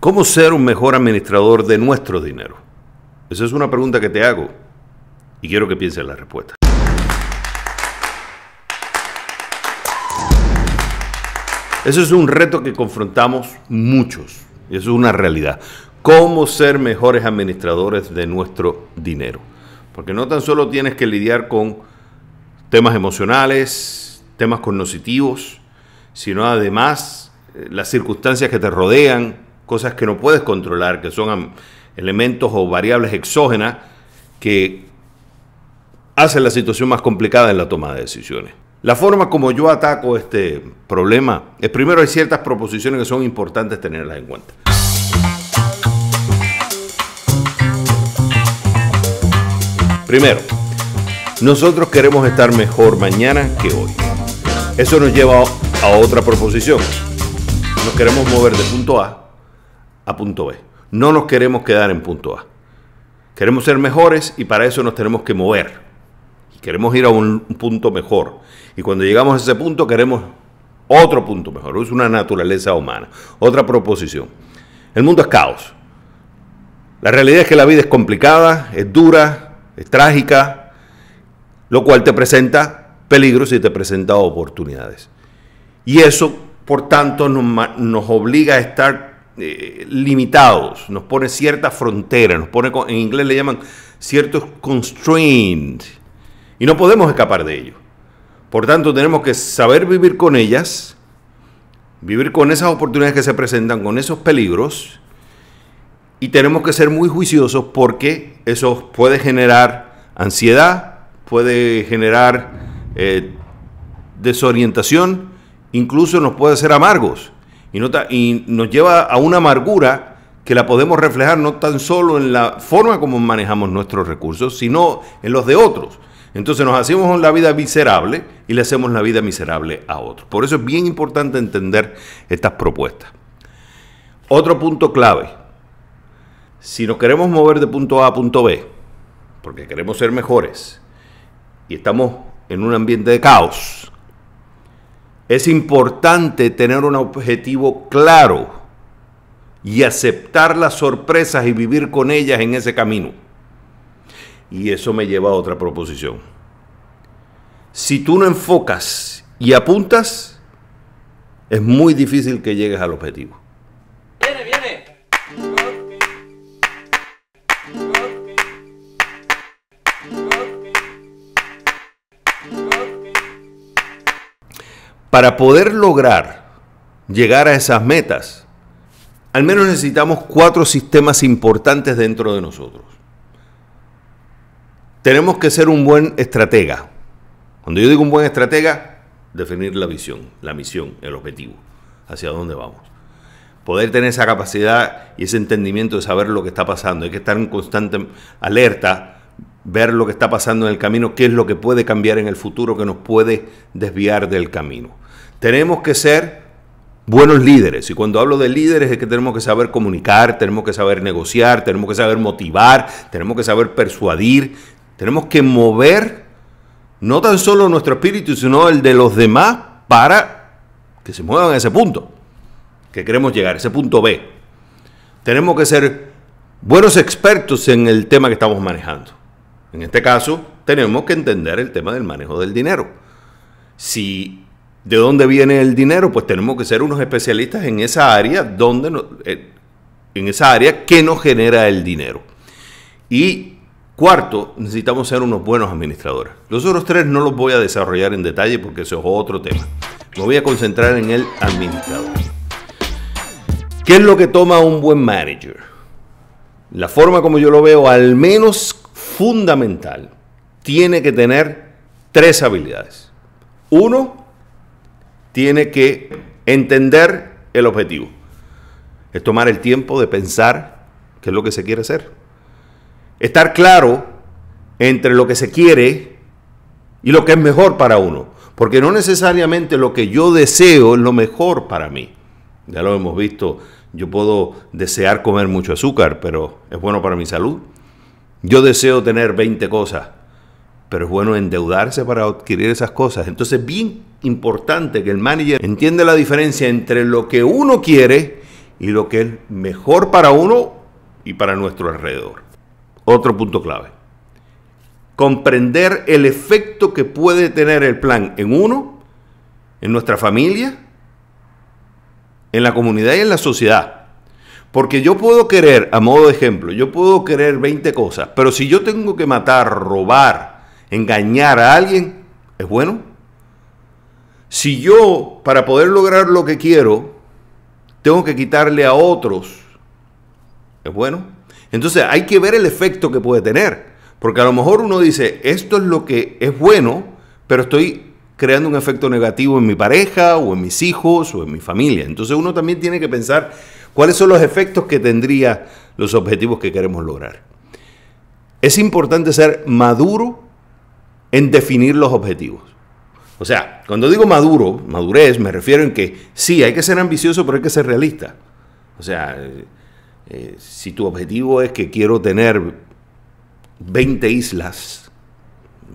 ¿Cómo ser un mejor administrador de nuestro dinero? Esa es una pregunta que te hago y quiero que pienses la respuesta. Eso es un reto que confrontamos muchos y eso es una realidad. ¿Cómo ser mejores administradores de nuestro dinero? Porque no tan solo tienes que lidiar con temas emocionales, temas cognitivos, sino además eh, las circunstancias que te rodean, cosas que no puedes controlar, que son elementos o variables exógenas que hacen la situación más complicada en la toma de decisiones. La forma como yo ataco este problema es primero hay ciertas proposiciones que son importantes tenerlas en cuenta. Primero, nosotros queremos estar mejor mañana que hoy. Eso nos lleva a otra proposición. Nos queremos mover de punto A a punto B. No nos queremos quedar en punto A. Queremos ser mejores y para eso nos tenemos que mover. queremos ir a un punto mejor. Y cuando llegamos a ese punto queremos otro punto mejor. Es una naturaleza humana. Otra proposición. El mundo es caos. La realidad es que la vida es complicada, es dura, es trágica, lo cual te presenta peligros y te presenta oportunidades. Y eso, por tanto, nos obliga a estar eh, limitados, nos pone cierta frontera, nos pone, en inglés le llaman ciertos constraints, y no podemos escapar de ello. Por tanto, tenemos que saber vivir con ellas, vivir con esas oportunidades que se presentan, con esos peligros, y tenemos que ser muy juiciosos porque eso puede generar ansiedad, puede generar eh, desorientación, incluso nos puede hacer amargos y, nos lleva a una amargura que la podemos reflejar no tan solo en la forma como manejamos nuestros recursos, sino en los de otros. Entonces nos hacemos la vida miserable y le hacemos la vida miserable a otros. Por eso es bien importante entender estas propuestas. Otro punto clave. Si nos queremos mover de punto A a punto B, porque queremos ser mejores, y estamos en un ambiente de caos, es importante tener un objetivo claro y aceptar las sorpresas y vivir con ellas en ese camino. Y eso me lleva a otra proposición. Si tú no enfocas y apuntas, es muy difícil que llegues al objetivo. para poder lograr llegar a esas metas, al menos necesitamos cuatro sistemas importantes dentro de nosotros. Tenemos que ser un buen estratega. Cuando yo digo un buen estratega, definir la visión, la misión, el objetivo, hacia dónde vamos. Poder tener esa capacidad y ese entendimiento de saber lo que está pasando. Hay que estar en constante alerta ver lo que está pasando en el camino, qué es lo que puede cambiar en el futuro, que nos puede desviar del camino. Tenemos que ser buenos líderes. Y cuando hablo de líderes es que tenemos que saber comunicar, tenemos que saber negociar, tenemos que saber motivar, tenemos que saber persuadir, tenemos que mover no tan solo nuestro espíritu, sino el de los demás para que se muevan a ese punto que queremos llegar, ese punto B. Tenemos que ser buenos expertos en el tema que estamos manejando. En este caso, tenemos que entender el tema del manejo del dinero. Si de dónde viene el dinero, pues tenemos que ser unos especialistas en esa área donde eh, en esa área que nos genera el dinero. Y cuarto, necesitamos ser unos buenos administradores. Los otros tres no los voy a desarrollar en detalle porque eso es otro tema. Me voy a concentrar en el administrador. ¿Qué es lo que toma un buen manager? La forma como yo lo veo, al menos fundamental, tiene que tener tres habilidades. Uno, tiene que entender el objetivo. Es tomar el tiempo de pensar qué es lo que se quiere hacer. Estar claro entre lo que se quiere y lo que es mejor para uno. Porque no necesariamente lo que yo deseo es lo mejor para mí. Ya lo hemos visto, yo puedo desear comer mucho azúcar, pero es bueno para mi salud. Yo deseo tener 20 cosas, pero es bueno endeudarse para adquirir esas cosas. Entonces, bien importante que el manager entienda la diferencia entre lo que uno quiere y lo que es mejor para uno y para nuestro alrededor. Otro punto clave. Comprender el efecto que puede tener el plan en uno, en nuestra familia, en la comunidad y en la sociedad. Porque yo puedo querer, a modo de ejemplo, yo puedo querer 20 cosas, pero si yo tengo que matar, robar, engañar a alguien, ¿es bueno? Si yo, para poder lograr lo que quiero, tengo que quitarle a otros, ¿es bueno? Entonces hay que ver el efecto que puede tener. Porque a lo mejor uno dice, esto es lo que es bueno, pero estoy creando un efecto negativo en mi pareja o en mis hijos o en mi familia. Entonces uno también tiene que pensar ¿Cuáles son los efectos que tendría los objetivos que queremos lograr? Es importante ser maduro en definir los objetivos. O sea, cuando digo maduro, madurez, me refiero en que sí, hay que ser ambicioso, pero hay que ser realista. O sea, eh, eh, si tu objetivo es que quiero tener 20 islas,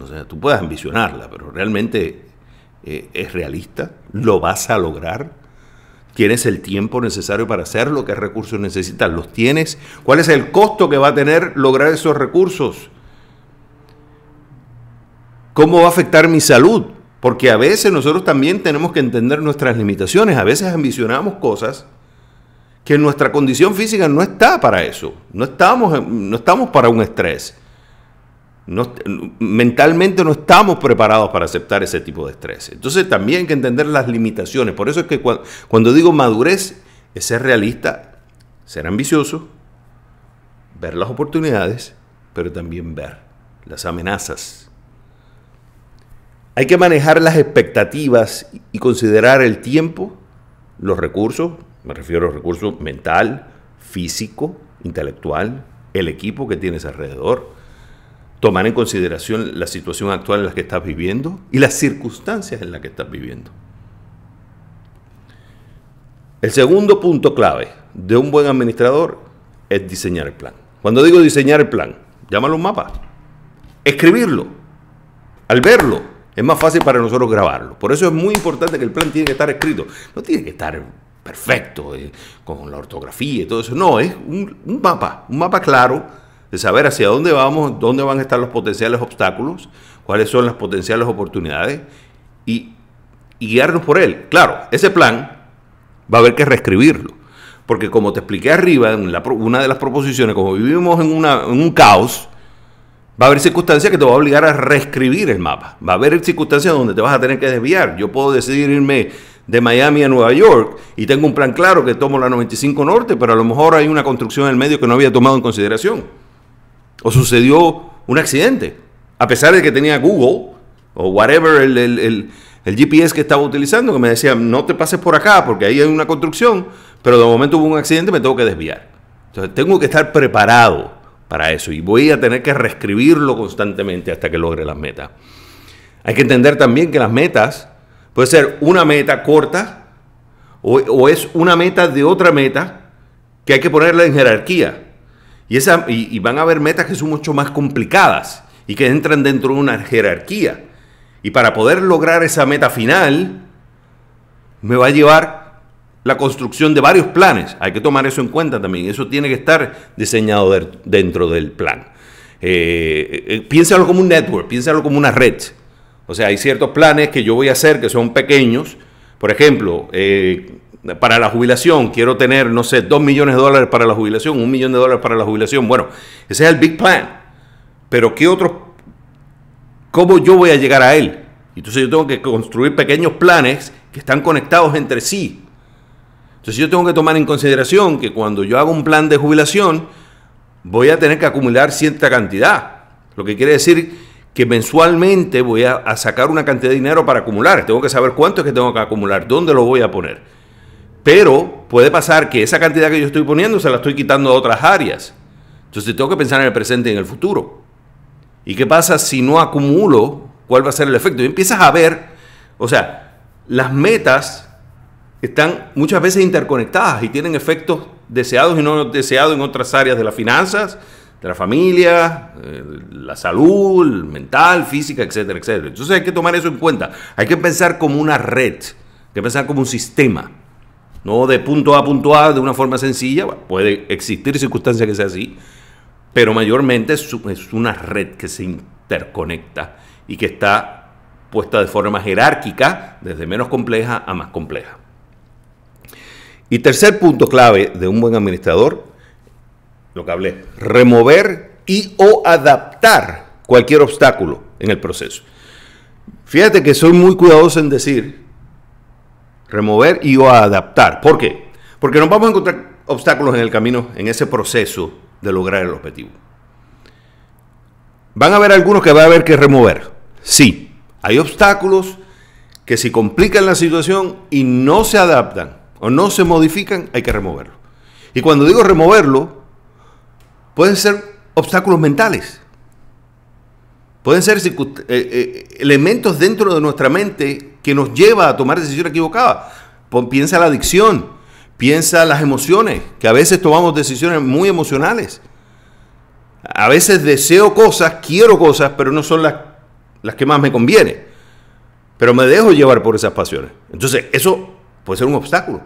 o sea, tú puedes ambicionarla, pero realmente eh, es realista, lo vas a lograr. ¿Tienes el tiempo necesario para hacerlo? ¿Qué recursos necesitas? ¿Los tienes? ¿Cuál es el costo que va a tener lograr esos recursos? ¿Cómo va a afectar mi salud? Porque a veces nosotros también tenemos que entender nuestras limitaciones. A veces ambicionamos cosas que nuestra condición física no está para eso. No estamos, no estamos para un estrés mentalmente no estamos preparados para aceptar ese tipo de estrés. Entonces también hay que entender las limitaciones. Por eso es que cuando, cuando digo madurez, es ser realista, ser ambicioso, ver las oportunidades, pero también ver las amenazas. Hay que manejar las expectativas y considerar el tiempo, los recursos, me refiero a los recursos mental, físico, intelectual, el equipo que tienes alrededor tomar en consideración la situación actual en la que estás viviendo y las circunstancias en las que estás viviendo. El segundo punto clave de un buen administrador es diseñar el plan. Cuando digo diseñar el plan, llámalo un mapa. Escribirlo. Al verlo, es más fácil para nosotros grabarlo. Por eso es muy importante que el plan tiene que estar escrito. No tiene que estar perfecto, eh, con la ortografía y todo eso. No, es un mapa, un mapa claro de saber hacia dónde vamos, dónde van a estar los potenciales obstáculos, cuáles son las potenciales oportunidades y, guiarnos por él. Claro, ese plan va a haber que reescribirlo. Porque como te expliqué arriba, en una de las proposiciones, como vivimos en, en un caos, va a haber circunstancias que te va a obligar a reescribir el mapa. Va a haber circunstancias donde te vas a tener que desviar. Yo puedo decidir irme de Miami a Nueva York y tengo un plan claro que tomo la 95 Norte, pero a lo mejor hay una construcción en el medio que no había tomado en consideración o sucedió un accidente. A pesar de que tenía Google o whatever el, GPS que estaba utilizando, que me decía, no te pases por acá porque ahí hay una construcción, pero de momento hubo un accidente me tengo que desviar. Entonces tengo que estar preparado para eso y voy a tener que reescribirlo constantemente hasta que logre las metas. Hay que entender también que las metas puede ser una meta corta o es una meta de otra meta que hay que ponerla en jerarquía. Y, esa, y, van a haber metas que son mucho más complicadas y que entran dentro de una jerarquía. Y para poder lograr esa meta final, me va a llevar la construcción de varios planes. Hay que tomar eso en cuenta también. Eso tiene que estar diseñado dentro del plan. Eh, eh, piénsalo como un network, piénsalo como una red. O sea, hay ciertos planes que yo voy a hacer que son pequeños. Por ejemplo, eh, para la jubilación, quiero tener, no sé, dos millones de dólares para la jubilación, un millón de dólares para la jubilación. Bueno, ese es el big plan. Pero ¿qué otros ¿Cómo yo voy a llegar a él? Entonces yo tengo que construir pequeños planes que están conectados entre sí. Entonces yo tengo que tomar en consideración que cuando yo hago un plan de jubilación, voy a tener que acumular cierta cantidad. Lo que quiere decir que mensualmente voy a, a sacar una cantidad de dinero para acumular. Tengo que saber cuánto es que tengo que acumular, dónde lo voy a poner. Pero puede pasar que esa cantidad que yo estoy poniendo se la estoy quitando a otras áreas. Entonces tengo que pensar en el presente y en el futuro. ¿Y qué pasa si no acumulo? ¿Cuál va a ser el efecto? Y empiezas a ver, o sea, las metas están muchas veces interconectadas y tienen efectos deseados y no deseados en otras áreas de las finanzas, de la familia, eh, la salud, mental, física, etcétera, etcétera. Entonces hay que tomar eso en cuenta. Hay que pensar como una red, hay que pensar como un sistema no de punto A a punto A de una forma sencilla, puede existir circunstancias que sea así, pero mayormente es, es una red que se interconecta y que está puesta de forma jerárquica, desde menos compleja a más compleja. Y tercer punto clave de un buen administrador, lo que hablé, remover y o adaptar cualquier obstáculo en el proceso. Fíjate que soy muy cuidadoso en decir remover y o adaptar. ¿Por qué? Porque nos vamos a encontrar obstáculos en el camino, en ese proceso de lograr el objetivo. Van a haber algunos que va a haber que remover. Sí, hay obstáculos que si complican la situación y no se adaptan o no se modifican, hay que removerlo. Y cuando digo removerlo, pueden ser obstáculos mentales. Pueden ser eh, eh, elementos dentro de nuestra mente que nos lleva a tomar decisiones equivocadas. Piensa la adicción, piensa las emociones, que a veces tomamos decisiones muy emocionales. A veces deseo cosas, quiero cosas, pero no son las, las que más me conviene. Pero me dejo llevar por esas pasiones. Entonces, eso puede ser un obstáculo.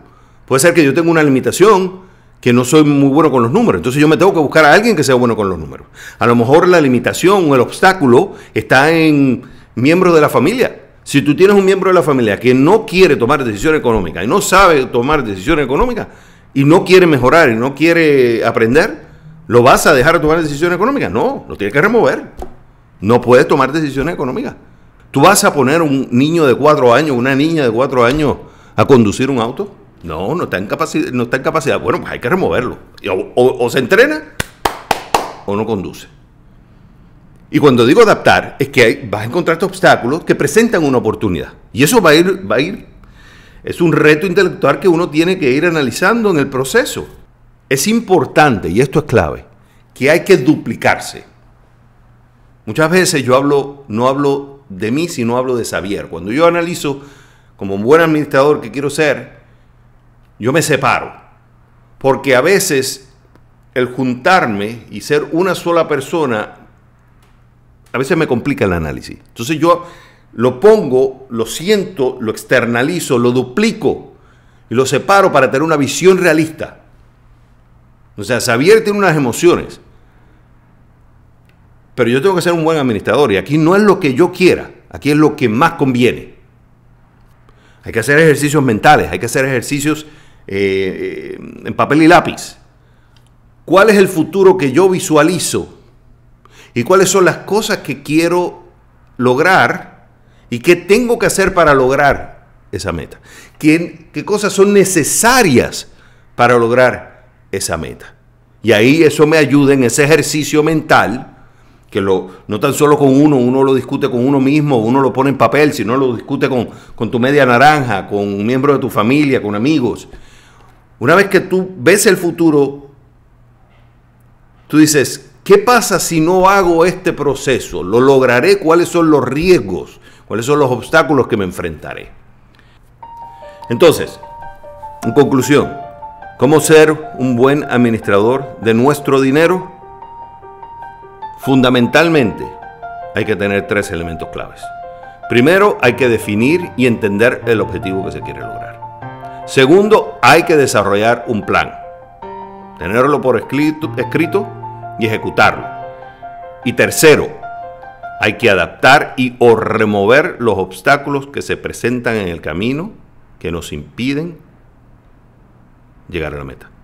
Puede ser que yo tenga una limitación que no soy muy bueno con los números. Entonces yo me tengo que buscar a alguien que sea bueno con los números. A lo mejor la limitación o el obstáculo está en miembros de la familia. Si tú tienes un miembro de la familia que no quiere tomar decisión económica y no sabe tomar decisiones económicas y no quiere mejorar y no quiere aprender, ¿lo vas a dejar de tomar decisión económica? No, lo tienes que remover. No puedes tomar decisiones económicas. Tú vas a poner un niño de cuatro años, una niña de cuatro años a conducir un auto. No, no está en capacidad. No está en capacidad. Bueno, pues hay que removerlo. O, se entrena o no conduce. Y cuando digo adaptar, es que vas a encontrar obstáculos que presentan una oportunidad. Y eso va a ir, va a ir. Es un reto intelectual que uno tiene que ir analizando en el proceso. Es importante, y esto es clave, que hay que duplicarse. Muchas veces yo hablo, no hablo de mí, sino hablo de Xavier. Cuando yo analizo como un buen administrador que quiero ser, yo me separo, porque a veces el juntarme y ser una sola persona, a veces me complica el análisis. Entonces yo lo pongo, lo siento, lo externalizo, lo duplico y lo separo para tener una visión realista. O sea, Xavier tiene unas emociones, pero yo tengo que ser un buen administrador y aquí no es lo que yo quiera, aquí es lo que más conviene. Hay que hacer ejercicios mentales, hay que hacer ejercicios eh, en papel y lápiz. ¿Cuál es el futuro que yo visualizo? ¿Y cuáles son las cosas que quiero lograr? ¿Y qué tengo que hacer para lograr esa meta? ¿Qué, cosas son necesarias para lograr esa meta? Y ahí eso me ayuda en ese ejercicio mental que lo, no tan solo con uno, uno lo discute con uno mismo, uno lo pone en papel, sino lo discute con, con tu media naranja, con un miembro de tu familia, con amigos. Una vez que tú ves el futuro, tú dices, ¿qué pasa si no hago este proceso? ¿Lo lograré? ¿Cuáles son los riesgos? ¿Cuáles son los obstáculos que me enfrentaré? Entonces, en conclusión, ¿cómo ser un buen administrador de nuestro dinero? Fundamentalmente, hay que tener tres elementos claves. Primero, hay que definir y entender el objetivo que se quiere lograr. Segundo, hay que desarrollar un plan, tenerlo por escrito, y ejecutarlo. Y tercero, hay que adaptar y o remover los obstáculos que se presentan en el camino que nos impiden llegar a la meta.